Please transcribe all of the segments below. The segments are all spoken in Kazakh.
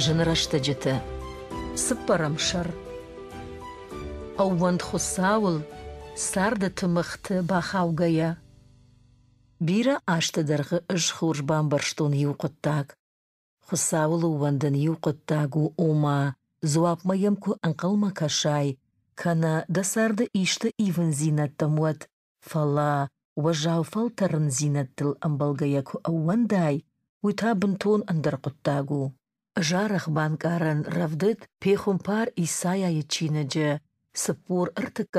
жынырашты жеті. Сыппарам шар. Ауванд хусауыл, сарды тұмықты бахауғая. Бира ашты дарғы үш хуржбан еу юқыттаг. Хусауыл еу юқыттагу ума, зуапмайым ку анқылма кашай, кана дасарды ішті ивін зинаттамуат, фала, уажау фалтарын зинаттыл амбалғая ку ауандай, уйтабын тон андар құттагу. Жарах банкарын равдыт пехумпар Исая ячинаджа, сыпур дік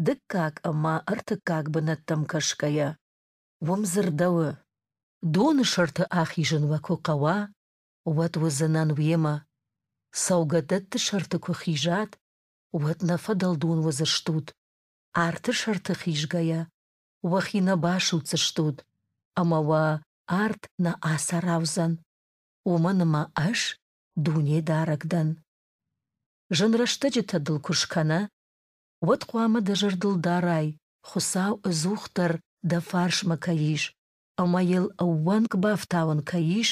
дыккак ама ыртыккак бынаттым кышкая. Вомзырдауы. Доны шырты ахижын вакукава, вот вызынан уема, Саугадатты шырты кухижат, вот нафадалдун вазырштут. Арты шырты хижгая, вахина башу Амава арт на асаравзан уманыма аш дуне дарагдан. Жынрашты тадыл кушкана, вот куамы да жырдыл дарай, хусау ызухтар да ма каиш, амайыл ауанк бафтауан каиш,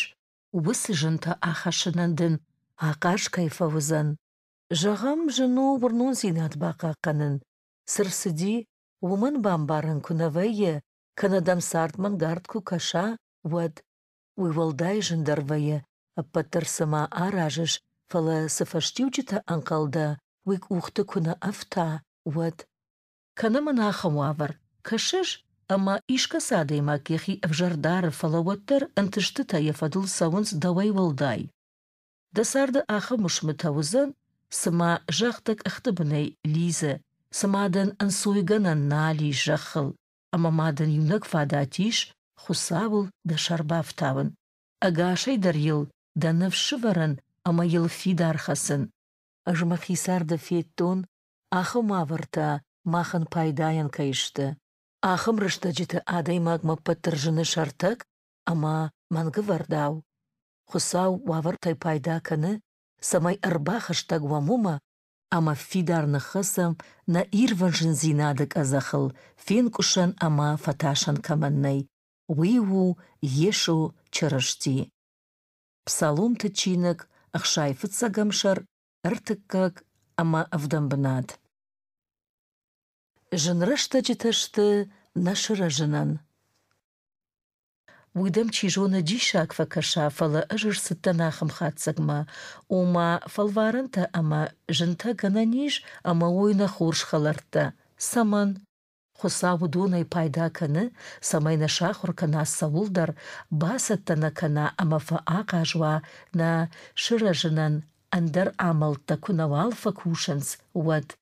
Уысы жынта ахашынандын, ақаш кайфавызан. Жағам жыну бұрнун зинат қанын, сырсыди уман бамбарын күнавайы, канадам сартман гард кукаша, вот Уйвалдай дарвая, аппатырсыма аражыш, фала сыфаштиучита анкалда, уик ухты куна афта, уат. Канамына хамуавар, кашыш, ама ишка садайма кехи авжардар фалауаттар антыштыта яфадул саунс давай валдай. Дасарды аха мушмытаузан, сыма жақтык ықтыбынай лизы, сымадан ансойганан нали жақыл, ама мадан юнак фадатиш, хусавыл да шарбав тавын. Агашай ел, да навшы варан, ама йылфи дархасын. Ажмахисар да феттон, ахым аварта, махан пайдаян каишты. Ахым рышта жіті адай магма паттыржыны шартак, ама мангы вардау. Хусау вавартай пайда каны, самай ырбахышта вамума, ама фидарны хысым на жын зинадык азахыл, фен кушан ама фаташан каманнай уиву ешу чырышти. Псалум тычинок ықшайфыца гамшар ыртыккак ама авдамбынат. Жынрышта чытышты нашыра жынан. Уйдам чижона дишак факаша фала ыжыр сыттанахым хатсагма. Ума фалварынта ама жынта гананиш ама ойна хуршхаларта. Саман хоса дуной пайда кыны, самайна шахур кына савулдар, басаттана кына амафа аға на шыражынан андар амалта кунавалфа кушанс уад.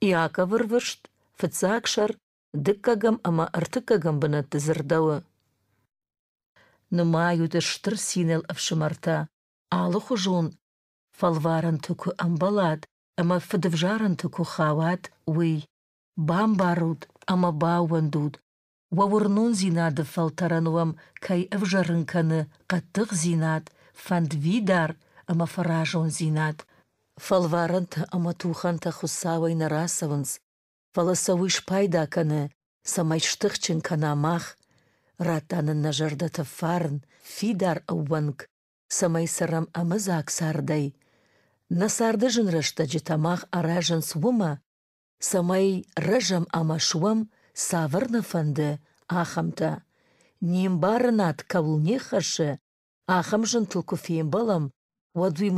Иака вырвышт, фыцакшар, дыккагам ама артыкагам бына тызырдауы. Нұма юдыштыр синел авшымарта, алы хужун, фалварын түкі амбалат, ама фыдывжарын түкі хават, уй, бам амабауан дуд. Вауырнун зинады фалтарануам кай авжарынканы каттық зинат, фандвидар фаражон зинат. Фалварант та хусавай нарасаванс, фаласавы шпайдаканы, самайштықчын канамах, ратанын нажардаты фарын, фидар ауанг, самайсарам амыз аксардай. Насарды жынрышта жетамақ аражын суыма, Самай рыжым амашуам, савырны фынды ахамта. Нем барынат кавулне хашы, ахамжын тылкуфеем балам,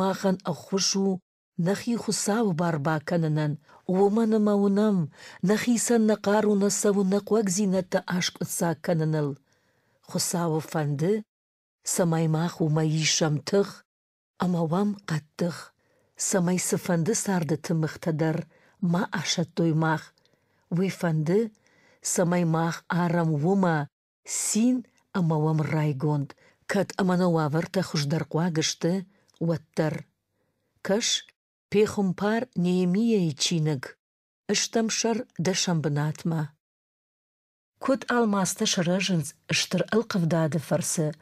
махан ахушу нахи хусау барба кананан, умана маунам, нахи сан нақару насаву нақуак зината ашк ұтса кананал. Хусау фанды, самаймаху маишам тық, амауам қаттық, самай сыфанды сарды тымықтадар, ма аша фанды, Самай самаймах арам вума, син амавам райгонд, кат аманауаварта гішті, уаттар. Кыш пехумпар Неемия ичиныг, ыштамшыр дашамбынатма. Кут алмасты шырыжынс ыштыр ылқывдады фарсы,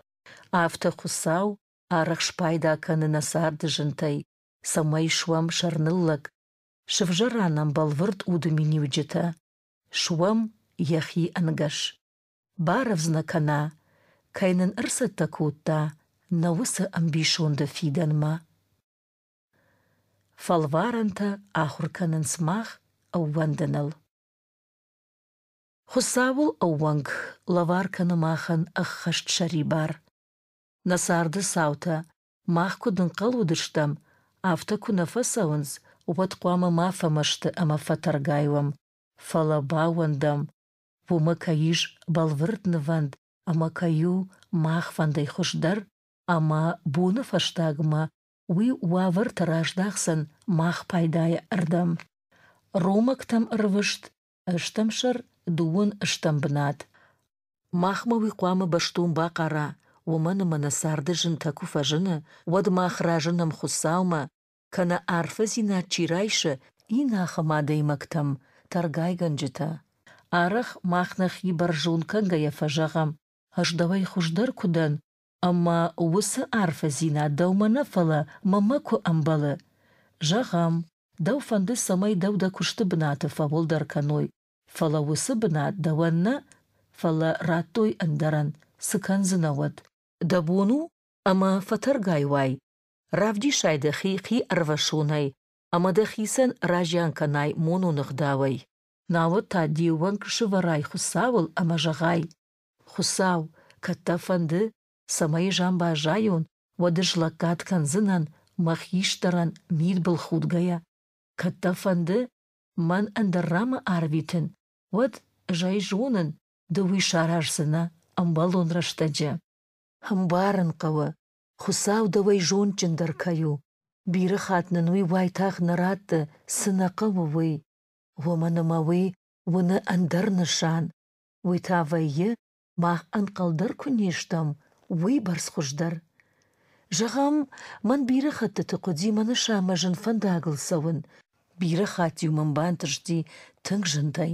авты хусау арықшпайда насарды жынтай. самай шуам шарныллық, шывжыранам балвырт удымени уджыта, шуам яхи ангаш. Баравзна кана, кайнын ырсы такута, навысы амбишонды фиданма. Фалваранта ахурканын смах ауанданал. Хусавул ауанг лаварканы махан аххашт шари бар. Насарды саута, махку қалудыштам авта сауынз, уаткъуамэ мафэмэщты ӏэмэфэ фалабауандам, фэлэбауэндам, пумыкаиж амакаю махвандай хушдар. ама буны фаштагма, уи уавыр тэраждахсэн мах пайдая ӏырдэм. Ромэктым ырвышт, ыштымшыр дуун ыштымбнат. Махмэ уи кӏуамэ бэштумба къара, умэнымэ нэсардыжын тэкуфэжьыны, мах ахъражыным хусаума, Кына арфызина чирайшы инахамада имактам, таргайганжыта. Арах махнах ибар жунканга яфажагам. Аждавай хуждар кудан. Ама усы арфазина фала мамаку амбалы. Жағам. Дау фанды самай дауда кушты бнаты фаволдар каной. Фала усы бна дауанна фала ратой андаран. Сыкан Дабуну ама фатаргай вай. Равди шайдахи хи арвашунай, хисен ражянканай мунунухдавай. та тадиуан рай хусавыл амажагай. Хусав, катта фанды, самай жамбажайун, вадышлакат канзынан, махиштаран мид был худгая. Катта фанды, ман андаррама арвитын, вад жунын дуви шарашсына амбалон раштаджа. Хамбарын қавы, хусавдавай жончын даркаю биры хатны уй вайтах наратты сынақы вуй воманымауи вуны андар нышан уй тавайы мах анқалдар күнештам уй барс хуждар жағам ман биры хатты тұқыди маны шама жын фандагылсауын хат хатиумын бантышди тың жындай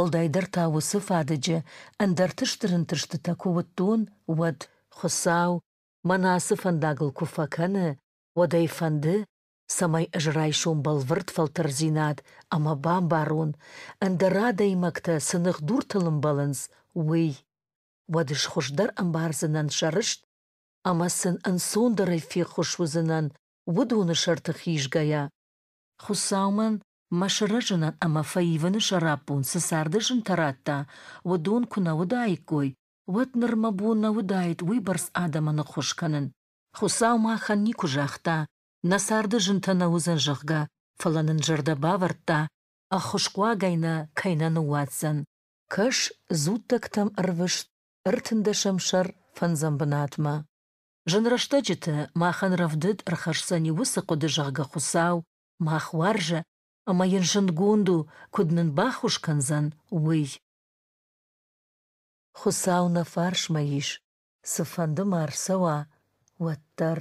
олдайдар тауысы фадыжы андар тыштырын тышты такуыттуын уат хусау манасы фандагыл куфаканы, одай фанды, самай шум балвырт фалтыр зинат, ама бам барун, андыра даймакта сынық дур тылым балынс, уй. Вадыш хушдар амбарзынан шарышт, амасын ансондарай фи хушвызынан, вудуны шартық хижгая. Хусауман, машыражынан ама фаивыны сысарды сысардыжын таратта, вудун кунауды көй, вот нырмабуна өдайд уи барс адаманы хушканын. Хусау маханни кужахта, насарды жынтана узан жығға, фыланын жырда бавартта, ахушкуа гайна кайнаны уатсан. Кыш зуттактам ұрвыш, ұртынды шымшыр фанзамбына бұнатма. Жынрашта жеті махан равдыд ырхашса не усы құды жағға хусау, мақ жа, амайын Хусауна farşmayış, sıfandı marsawa, wattar.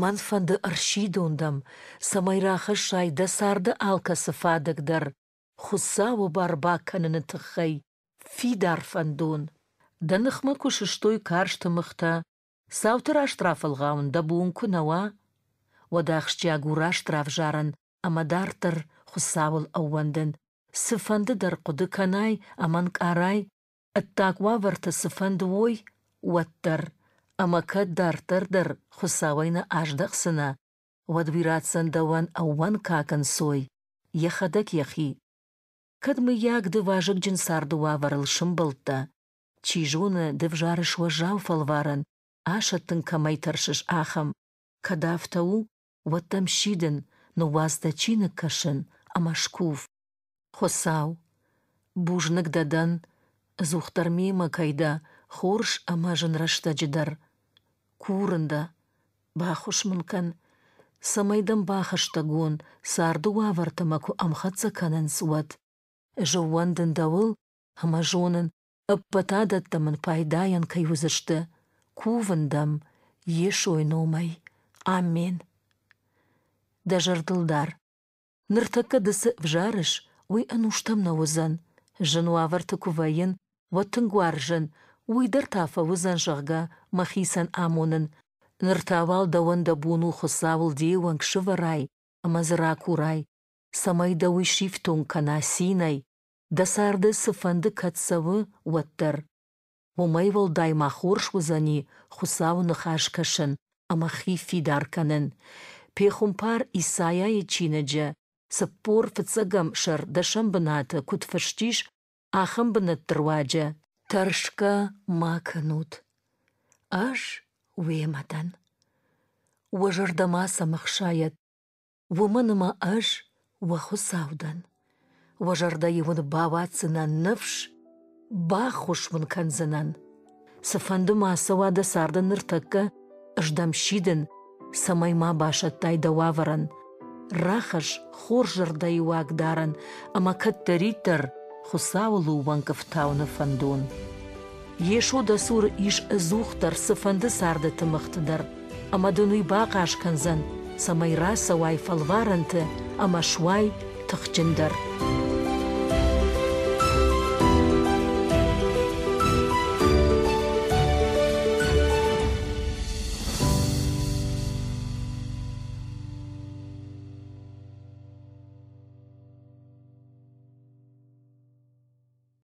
Ман фанды аршидундам, самайрахы шайда сарды алка сыфадыгдыр. Хусау барба каныны тыххай, фидар фандун. Даныхмы кушыштой карштымыхта, саутыр аштрафылғауында буын күнауа. Вадақшча гура штраф жарын, амадартыр хусауыл ауандын. Сыфанды дарқуды канай, аман қарай, аттаква варта сыфанды ой, уаттар. Амака дартардар хусавайна аждақсына. Вадвирацан даван ауан какан сой. Яхадак яхи. Кадмы ягды важык джинсарду ваварылшым былта. Чижуны дывжарышуа жау фалваран. Ашаттын таршыш ахам. Кадафтау, ваттам шидын, но вазда чины кашын, амашкув хосау. бужнак дадан мема кайда хорш амажанрашта жидар курында мүнкан, самайдан гон сарду авартамаку амхатсаканан суат жауандан дауыл амажонын ыппатадаттамын пайдаян кайузышты кувындам еш ойномай Дажардылдар. дажартылдар дысы вжарыш уи ӏэнущтэм нэузэн, жын уавэр тыкувэин, о тафа узан дэр махисан узэн жыгъга мэхъисэн буну ныртауал дэуэн дэбуну хъусауэл деуэн кшывэрай, ӏэмэзыракурай, сэмэй дэуи шифтун канасинай, дэсарды сыфэнды кэтсэуы уэттэр. Умэйвэл дай махъурш узэни хъусау Исая Сэ пор фыцӏэгэм шэр дэшэм бынатэ кут фыштищ ахэм бынэт уемадан. Тэршкэ макынут. Аж уемэтэн. Уэжырдыма сэмыхъшает. Умыныма аж уэхусаудан. Уэжырда иун бавацынан нэфш, бахушмын канзынан. Сыфандыма сауада сардыныр тыккы, ыждам шидын, самайма башаттай дававаран рахаш хоржарда и уагдаран, амакатта хусаулу ванков тауна фандон. Ешо да сур иш зухтар сафанды сарды тымықтыдар. Амадынуй бақаш ашқанзан, самайра сауай фалваранты, амашуай тұқчындар.